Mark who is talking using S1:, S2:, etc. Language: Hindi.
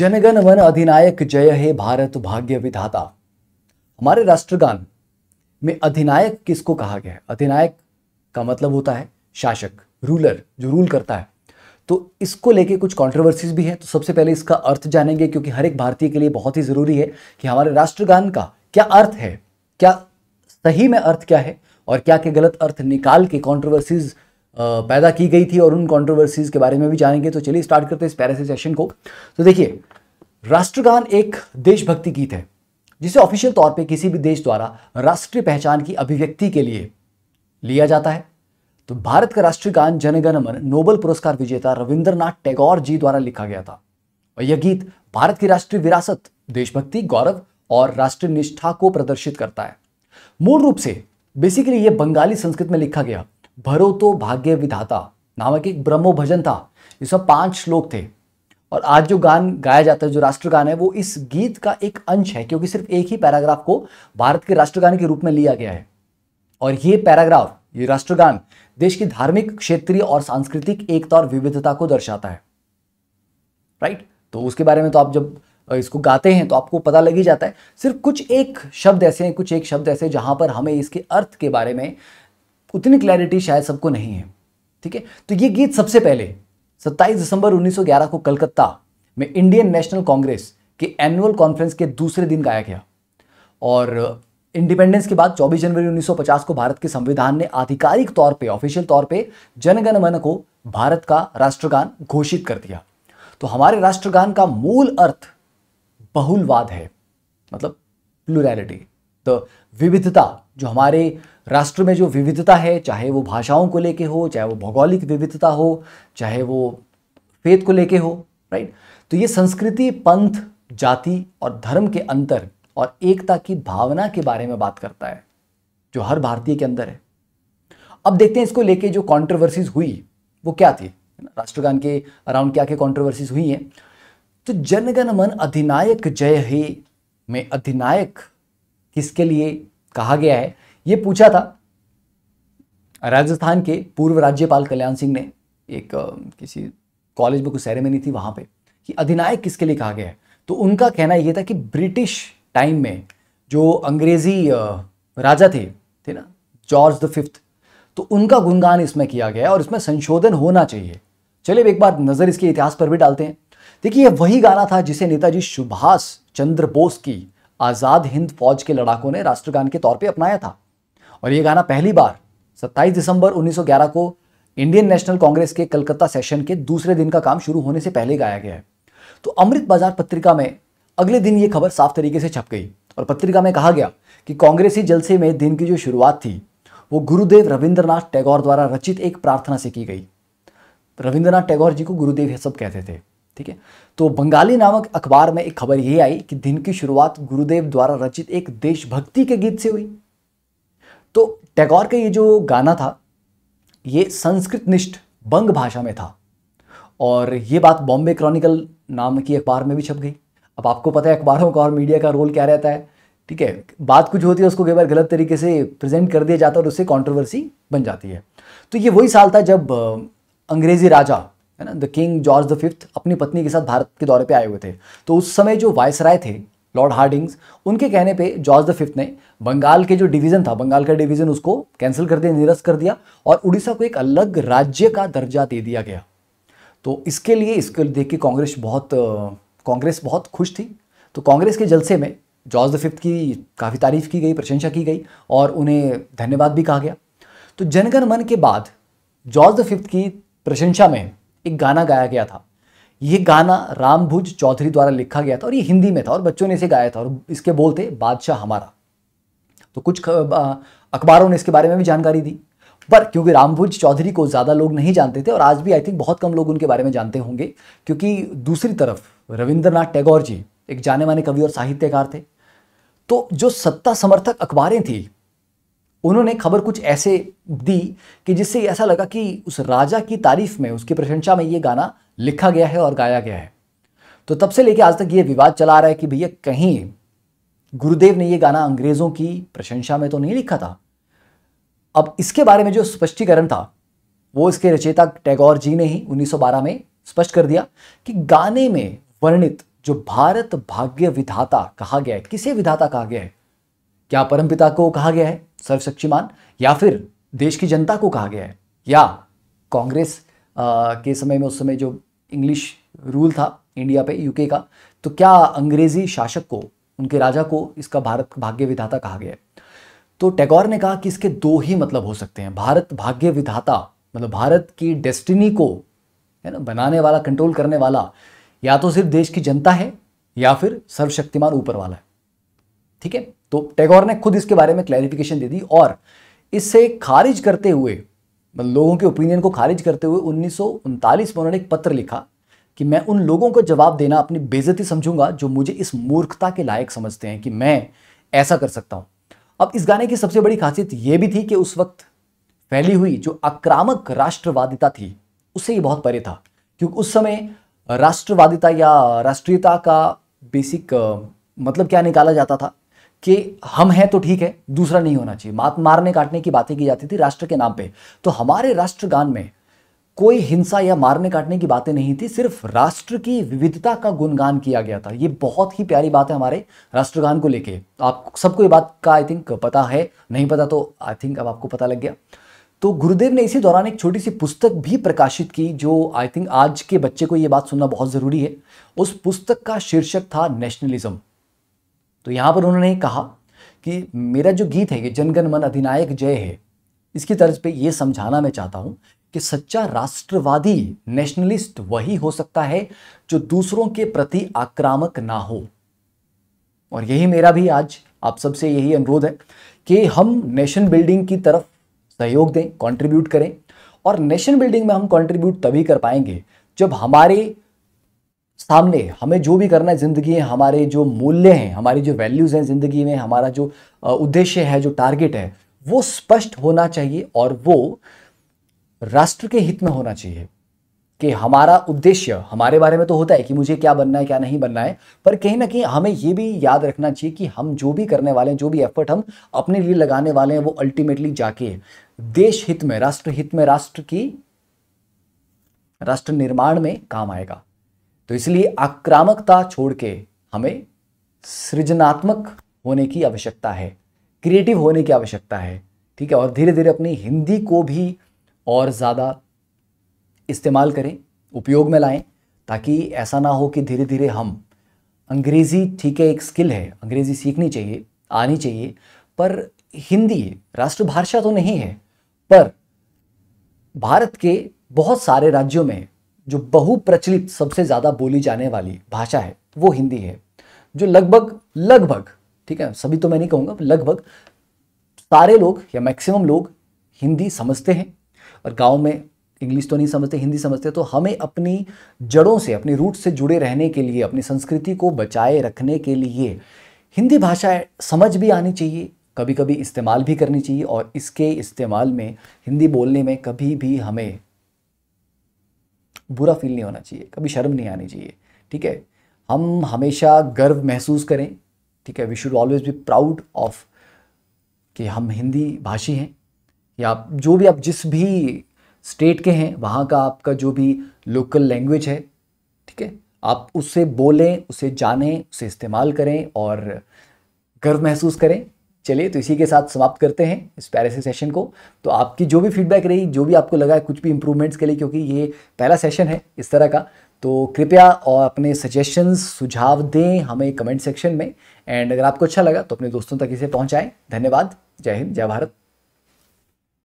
S1: जनगण मन अधिनायक जय हे भारत भाग्य विधाता हमारे राष्ट्रगान में अधिनायक किसको कहा गया है अधिनायक का मतलब होता है शासक रूलर जो रूल करता है तो इसको लेके कुछ कंट्रोवर्सीज भी है तो सबसे पहले इसका अर्थ जानेंगे क्योंकि हर एक भारतीय के लिए बहुत ही ज़रूरी है कि हमारे राष्ट्रगान का क्या अर्थ है क्या सही में अर्थ क्या है और क्या क्या गलत अर्थ निकाल के कॉन्ट्रोवर्सीज़ पैदा की गई थी और उन कॉन्ट्रोवर्सीज के बारे में भी जानेंगे तो चलिए स्टार्ट करते हैं इस पैरा से सेशन को तो देखिए राष्ट्रगान एक देशभक्ति गीत है जिसे ऑफिशियल तौर पे किसी भी देश द्वारा राष्ट्रीय पहचान की अभिव्यक्ति के लिए लिया जाता है तो भारत का राष्ट्रीय गान जनगणमन नोबल पुरस्कार विजेता रविंद्रनाथ टैगोर जी द्वारा लिखा गया था और यह गीत भारत की राष्ट्रीय विरासत देशभक्ति गौरव और राष्ट्रीय निष्ठा को प्रदर्शित करता है मूल रूप से बेसिकली यह बंगाली संस्कृत में लिखा गया भरो तो भाग्य विधाता नामक एक ब्रह्मो भजन था जिसमें पांच श्लोक थे और आज जो गान गाया जाता है जो राष्ट्रगान है वो इस गीत का एक अंश है क्योंकि सिर्फ एक ही पैराग्राफ को भारत के राष्ट्रगान के रूप में लिया गया है और ये पैराग्राफ ये राष्ट्रगान देश की धार्मिक क्षेत्रीय और सांस्कृतिक एकता और विविधता को दर्शाता है राइट तो उसके बारे में तो आप जब इसको गाते हैं तो आपको पता लग ही जाता है सिर्फ कुछ एक शब्द ऐसे हैं कुछ एक शब्द ऐसे जहां पर हमें इसके अर्थ के बारे में उतनी क्लैरिटी शायद सबको नहीं है ठीक है तो ये गीत सबसे पहले 27 दिसंबर 1911 को कलकत्ता में इंडियन नेशनल कांग्रेस के एनुअल कॉन्फ्रेंस के दूसरे दिन गाया गया और इंडिपेंडेंस uh, के बाद 24 जनवरी 1950 को भारत के संविधान ने आधिकारिक तौर पे ऑफिशियल तौर पे जनगण मन को भारत का राष्ट्रगान घोषित कर दिया तो हमारे राष्ट्रगान का मूल अर्थ बहुलवाद है मतलब प्लुरैलिटी तो विविधता जो हमारे राष्ट्र में जो विविधता है चाहे वो भाषाओं को लेके हो चाहे वो भौगोलिक विविधता हो चाहे वो फेथ को लेके हो राइट तो ये संस्कृति पंथ जाति और धर्म के अंतर और एकता की भावना के बारे में बात करता है जो हर भारतीय के अंदर है अब देखते हैं इसको लेके जो कॉन्ट्रोवर्सीज हुई वो क्या थी राष्ट्रगान के अराउंड क्या क्या कॉन्ट्रोवर्सीज हुई हैं तो जनगण मन अधिनायक जय हे में अधिनायक किसके लिए कहा गया है ये पूछा था राजस्थान के पूर्व राज्यपाल कल्याण सिंह ने एक किसी कॉलेज में कुछ सेरेमनी थी वहाँ पे कि अधिनायक किसके लिए कहा गया है तो उनका कहना ये था कि ब्रिटिश टाइम में जो अंग्रेज़ी राजा थे थे ना जॉर्ज द फिफ्थ तो उनका गुणगान इसमें किया गया है और इसमें संशोधन होना चाहिए चलिए एक बार नज़र इसके इतिहास पर भी डालते हैं देखिए यह वही गाना था जिसे नेताजी सुभाष चंद्र बोस की आज़ाद हिंद फौज के लड़ाकों ने राष्ट्रगान के तौर पे अपनाया था और यह गाना पहली बार 27 दिसंबर 1911 को इंडियन नेशनल कांग्रेस के कलकत्ता सेशन के दूसरे दिन का काम शुरू होने से पहले गाया गया है तो अमृत बाजार पत्रिका में अगले दिन यह खबर साफ तरीके से छप गई और पत्रिका में कहा गया कि कांग्रेसी जलसे में दिन की जो शुरुआत थी वो गुरुदेव रविंद्रनाथ टैगोर द्वारा रचित एक प्रार्थना से की गई रविंद्रनाथ टैगोर जी को गुरुदेव सब कहते थे ठीक है तो बंगाली नामक अखबार में एक खबर यह आई कि दिन की शुरुआत गुरुदेव द्वारा रचित एक देशभक्ति के गीत से हुई तो टैगोर का ये जो गाना था ये संस्कृत निष्ठ बंग भाषा में था और ये बात बॉम्बे क्रॉनिकल नाम की अखबार में भी छप गई अब आपको पता है अखबारों का और मीडिया का रोल क्या रहता है ठीक है बात कुछ होती है उसको कई बार गलत तरीके से प्रेजेंट कर दिया जाता है और उससे कंट्रोवर्सी बन जाती है तो ये वही साल था जब अंग्रेज़ी राजा है ना the king George the fifth अपनी पत्नी के साथ भारत के दौरे पे आए हुए थे तो उस समय जो राय थे लॉर्ड हार्डिंग्स उनके कहने पे जॉर्ज द फिफ्थ ने बंगाल के जो डिवीज़न था बंगाल का डिवीज़न उसको कैंसिल कर दिया निरस्त कर दिया और उड़ीसा को एक अलग राज्य का दर्जा दे दिया गया तो इसके लिए इसको देख के कांग्रेस बहुत कांग्रेस बहुत खुश थी तो कांग्रेस के जलसे में जॉर्ज द फिफ्थ की काफ़ी तारीफ की गई प्रशंसा की गई और उन्हें धन्यवाद भी कहा गया तो जनगण मन के बाद जॉर्ज द फिफ्थ की प्रशंसा में एक गाना गाया गया था ये गाना रामभुज चौधरी द्वारा लिखा गया था और ये हिंदी में था और बच्चों ने इसे गाया था और इसके बोल थे बादशाह हमारा तो कुछ अखबारों ने इसके बारे में भी जानकारी दी पर क्योंकि रामभुज चौधरी को ज़्यादा लोग नहीं जानते थे और आज भी आई थिंक बहुत कम लोग उनके बारे में जानते होंगे क्योंकि दूसरी तरफ रविंद्रनाथ टैगोर जी एक जाने माने कवि और साहित्यकार थे तो जो सत्ता समर्थक अखबारें थी उन्होंने खबर कुछ ऐसे दी कि जिससे ऐसा लगा कि उस राजा की तारीफ में उसकी प्रशंसा में ये गाना लिखा गया है और गाया गया है तो तब से लेके आज तक ये विवाद चला आ रहा है कि भैया कहीं गुरुदेव ने ये गाना अंग्रेज़ों की प्रशंसा में तो नहीं लिखा था अब इसके बारे में जो स्पष्टीकरण था वो इसके रचयिता टैगोर जी ने ही 1912 में स्पष्ट कर दिया कि गाने में वर्णित जो भारत भाग्य विधाता कहा गया है किसे विधाता कहा गया है क्या परमपिता को कहा गया है सर्वशक्तिमान या फिर देश की जनता को कहा गया है या कांग्रेस के समय में उस समय जो इंग्लिश रूल था इंडिया पे यूके का तो क्या अंग्रेजी शासक को उनके राजा को इसका भारत भाग्य विधाता कहा गया है तो टैगोर ने कहा कि इसके दो ही मतलब हो सकते हैं भारत भाग्य विधाता मतलब भारत की डेस्टिनी को है ना बनाने वाला कंट्रोल करने वाला या तो सिर्फ देश की जनता है या फिर सर्वशक्तिमान ऊपर वाला है ठीक है तो टैगोर ने खुद इसके बारे में क्लैरिफिकेशन दे दी और इससे खारिज करते हुए मतलब लोगों के ओपिनियन को खारिज करते हुए उन्नीस में उन्होंने एक पत्र लिखा कि मैं उन लोगों को जवाब देना अपनी बेजती समझूंगा जो मुझे इस मूर्खता के लायक समझते हैं कि मैं ऐसा कर सकता हूं अब इस गाने की सबसे बड़ी खासियत यह भी थी कि उस वक्त फैली हुई जो आक्रामक राष्ट्रवादिता थी उससे ये बहुत परे था क्योंकि उस समय राष्ट्रवादिता या राष्ट्रीयता का बेसिक मतलब क्या निकाला जाता था कि हम हैं तो ठीक है दूसरा नहीं होना चाहिए मात मारने काटने की बातें की जाती थी राष्ट्र के नाम पे तो हमारे राष्ट्रगान में कोई हिंसा या मारने काटने की बातें नहीं थी सिर्फ राष्ट्र की विविधता का गुणगान किया गया था ये बहुत ही प्यारी बात है हमारे राष्ट्रगान को लेके तो आप सबको ये बात का आई थिंक पता है नहीं पता तो आई थिंक अब आपको पता लग गया तो गुरुदेव ने इसी दौरान एक छोटी सी पुस्तक भी प्रकाशित की जो आई थिंक आज के बच्चे को ये बात सुनना बहुत ज़रूरी है उस पुस्तक का शीर्षक था नेशनलिज्म तो यहाँ पर उन्होंने कहा कि मेरा जो गीत है ये जनगण मन अधिनायक जय है इसकी तर्ज पे ये समझाना मैं चाहता हूँ कि सच्चा राष्ट्रवादी नेशनलिस्ट वही हो सकता है जो दूसरों के प्रति आक्रामक ना हो और यही मेरा भी आज आप सबसे यही अनुरोध है कि हम नेशन बिल्डिंग की तरफ सहयोग दें कंट्रीब्यूट करें और नेशन बिल्डिंग में हम कंट्रीब्यूट तभी कर पाएंगे जब हमारे सामने हमें जो भी करना है ज़िंदगी में हमारे जो मूल्य हैं हमारी जो वैल्यूज़ हैं ज़िंदगी में हमारा जो उद्देश्य है जो टारगेट है वो स्पष्ट होना चाहिए और वो राष्ट्र के हित में होना चाहिए कि हमारा उद्देश्य हमारे बारे में तो होता है कि मुझे क्या बनना है क्या नहीं बनना है पर कहीं ना कहीं हमें ये भी याद रखना चाहिए कि हम जो भी करने वाले हैं जो भी एफर्ट हम अपने लिए लगाने वाले हैं वो अल्टीमेटली जाके देश हित में राष्ट्र हित में राष्ट्र की राष्ट्र निर्माण में काम आएगा तो इसलिए आक्रामकता छोड़ के हमें सृजनात्मक होने की आवश्यकता है क्रिएटिव होने की आवश्यकता है ठीक है और धीरे धीरे अपनी हिंदी को भी और ज़्यादा इस्तेमाल करें उपयोग में लाएं ताकि ऐसा ना हो कि धीरे धीरे हम अंग्रेज़ी ठीक है एक स्किल है अंग्रेज़ी सीखनी चाहिए आनी चाहिए पर हिंदी राष्ट्रभाषा तो नहीं है पर भारत के बहुत सारे राज्यों में जो बहुप्रचलित सबसे ज़्यादा बोली जाने वाली भाषा है वो हिंदी है जो लगभग लगभग ठीक है सभी तो मैं नहीं कहूँगा लगभग सारे लोग या मैक्सिमम लोग हिंदी समझते हैं और गांव में इंग्लिश तो नहीं समझते हिंदी समझते तो हमें अपनी जड़ों से अपने रूट से जुड़े रहने के लिए अपनी संस्कृति को बचाए रखने के लिए हिंदी भाषा समझ भी आनी चाहिए कभी कभी इस्तेमाल भी करनी चाहिए और इसके इस्तेमाल में हिंदी बोलने में कभी भी हमें बुरा फील नहीं होना चाहिए कभी शर्म नहीं आनी चाहिए ठीक है हम हमेशा गर्व महसूस करें ठीक है we should always be proud of कि हम हिंदी भाषी हैं या जो भी आप जिस भी स्टेट के हैं वहाँ का आपका जो भी लोकल लैंग्वेज है ठीक है आप उससे बोलें उसे जानें उसे इस्तेमाल करें और गर्व महसूस करें चलिए तो इसी के साथ समाप्त करते हैं इस पैरे से सेशन को तो आपकी जो भी फीडबैक रही जो भी आपको लगा कुछ भी इम्प्रूवमेंट्स के लिए क्योंकि ये पहला सेशन है इस तरह का तो कृपया और अपने सजेशंस सुझाव दें हमें कमेंट सेक्शन में एंड अगर आपको अच्छा लगा तो अपने दोस्तों तक इसे पहुँचाएँ धन्यवाद जय हिंद जय भारत